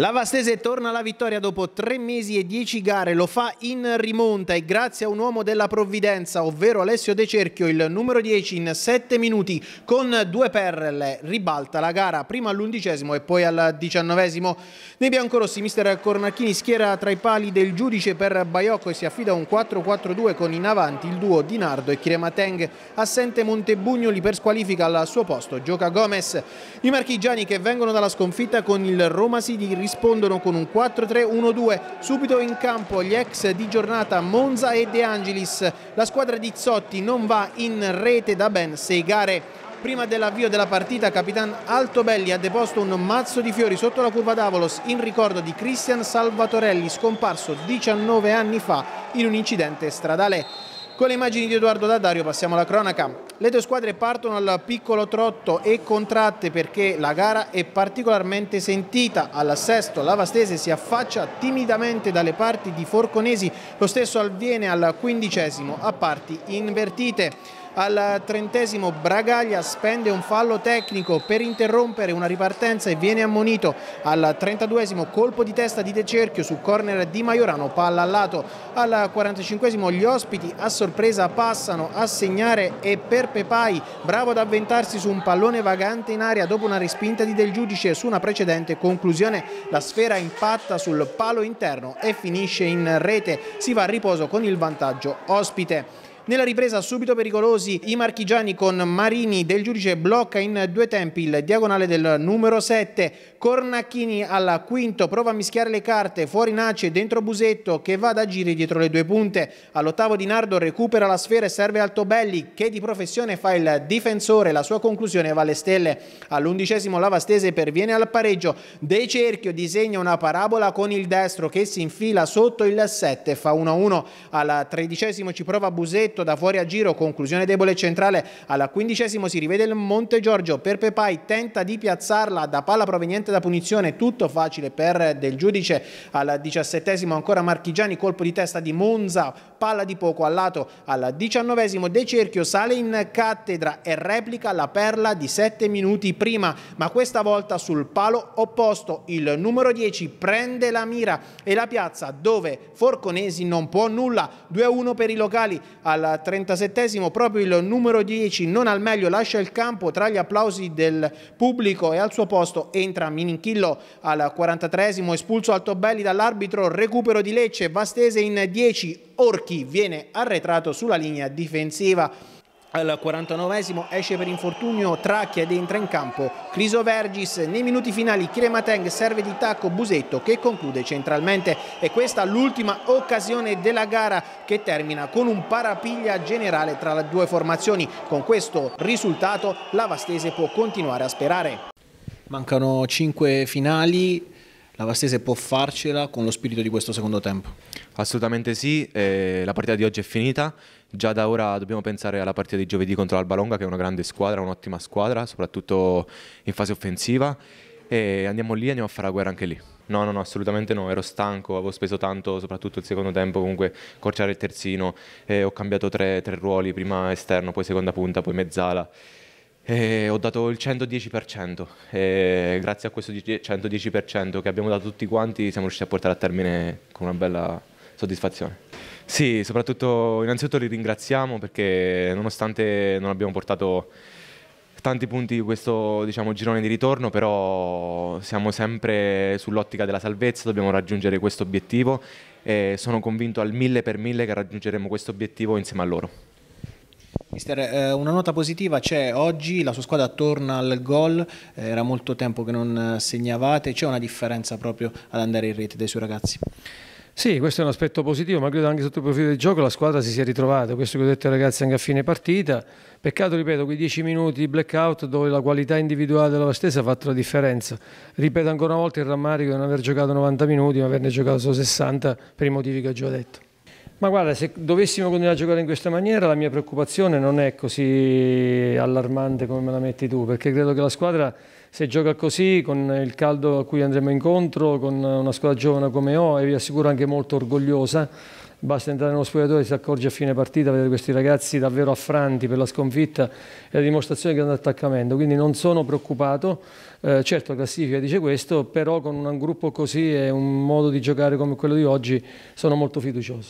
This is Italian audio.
La Vastese torna alla vittoria dopo tre mesi e dieci gare, lo fa in rimonta e grazie a un uomo della provvidenza, ovvero Alessio De Cerchio, il numero 10 in sette minuti con due perle, ribalta la gara prima all'undicesimo e poi al diciannovesimo. Nei biancorossi mister Cornacchini schiera tra i pali del giudice per Baiocco e si affida un 4-4-2 con in avanti il duo di Nardo e Chiremateng, assente Montebugnoli per squalifica al suo posto, gioca Gomez. I marchigiani che vengono dalla sconfitta con il Roma City rispondono con un 4-3-1-2. Subito in campo gli ex di giornata Monza e De Angelis. La squadra di Zotti non va in rete da ben sei gare. Prima dell'avvio della partita, Capitan Altobelli ha deposto un mazzo di fiori sotto la curva d'Avolos in ricordo di Cristian Salvatorelli, scomparso 19 anni fa in un incidente stradale. Con le immagini di Edoardo Daddario passiamo alla cronaca. Le due squadre partono al piccolo trotto e contratte perché la gara è particolarmente sentita. Al sesto Lavastese si affaccia timidamente dalle parti di Forconesi, lo stesso avviene al quindicesimo a parti invertite. Al trentesimo Bragaglia spende un fallo tecnico per interrompere una ripartenza e viene ammonito. Al trentaduesimo colpo di testa di De Cerchio su corner di Maiorano, palla al lato. Al quarantacinquesimo gli ospiti a sorpresa passano a segnare e per Pepai, bravo ad avventarsi su un pallone vagante in aria dopo una respinta di del giudice su una precedente conclusione. La sfera impatta sul palo interno e finisce in rete. Si va a riposo con il vantaggio ospite. Nella ripresa subito pericolosi i marchigiani con Marini del Giudice blocca in due tempi il diagonale del numero 7, Cornacchini alla quinto prova a mischiare le carte, fuori Nace, dentro Busetto che va ad agire dietro le due punte, all'ottavo Di Nardo recupera la sfera e serve Altobelli che di professione fa il difensore, la sua conclusione va alle stelle, all'undicesimo Lavastese perviene al pareggio, De Cerchio disegna una parabola con il destro che si infila sotto il 7, fa 1-1, al tredicesimo ci prova Busetto netto da fuori a giro, conclusione debole centrale, alla quindicesimo si rivede il Monte Giorgio, per Pepai tenta di piazzarla da palla proveniente da punizione, tutto facile per del giudice, al diciassettesimo ancora Marchigiani, colpo di testa di Monza, palla di poco al lato, al diciannovesimo De Cerchio sale in cattedra e replica la perla di sette minuti prima, ma questa volta sul palo opposto il numero 10 prende la mira e la piazza dove Forconesi non può nulla, 2-1 per i locali al al 37 proprio il numero 10 non al meglio lascia il campo tra gli applausi del pubblico e al suo posto entra Mininchillo al 43 espulso Altobelli dall'arbitro, recupero di Lecce, Vastese in 10, Orchi viene arretrato sulla linea difensiva. Al 49esimo esce per infortunio Tracchia ed entra in campo Criso Vergis. Nei minuti finali Cremateng serve di tacco Busetto che conclude centralmente e questa l'ultima occasione della gara che termina con un parapiglia generale tra le due formazioni. Con questo risultato la Vastese può continuare a sperare. Mancano 5 finali la Vastese può farcela con lo spirito di questo secondo tempo? Assolutamente sì, eh, la partita di oggi è finita, già da ora dobbiamo pensare alla partita di giovedì contro l'Albalonga che è una grande squadra, un'ottima squadra, soprattutto in fase offensiva e andiamo lì e andiamo a fare la guerra anche lì. No, no, no, assolutamente no, ero stanco, avevo speso tanto, soprattutto il secondo tempo, comunque corciare il terzino, eh, ho cambiato tre, tre ruoli, prima esterno, poi seconda punta, poi mezzala. E eh, ho dato il 110% e eh, grazie a questo 110% che abbiamo dato tutti quanti siamo riusciti a portare a termine con una bella soddisfazione. Sì, soprattutto innanzitutto li ringraziamo perché nonostante non abbiamo portato tanti punti di questo diciamo, girone di ritorno, però siamo sempre sull'ottica della salvezza, dobbiamo raggiungere questo obiettivo e sono convinto al mille per mille che raggiungeremo questo obiettivo insieme a loro. Mister, eh, una nota positiva c'è oggi, la sua squadra torna al gol, eh, era molto tempo che non eh, segnavate, c'è una differenza proprio ad andare in rete dei suoi ragazzi? Sì, questo è un aspetto positivo, ma credo anche sotto il profilo del gioco la squadra si sia ritrovata, questo che ho detto ai ragazzi anche a fine partita. Peccato, ripeto, quei 10 minuti di blackout dove la qualità individuale della stessa ha fatto la differenza. Ripeto ancora una volta il rammarico di non aver giocato 90 minuti, ma averne giocato solo 60 per i motivi che ho già detto. Ma guarda, se dovessimo continuare a giocare in questa maniera la mia preoccupazione non è così allarmante come me la metti tu, perché credo che la squadra se gioca così, con il caldo a cui andremo incontro, con una squadra giovane come ho e vi assicuro anche molto orgogliosa, basta entrare nello spogliatoio e si accorge a fine partita, vedere questi ragazzi davvero affranti per la sconfitta e la dimostrazione di grande attaccamento, quindi non sono preoccupato, eh, certo la classifica dice questo, però con un gruppo così e un modo di giocare come quello di oggi sono molto fiducioso.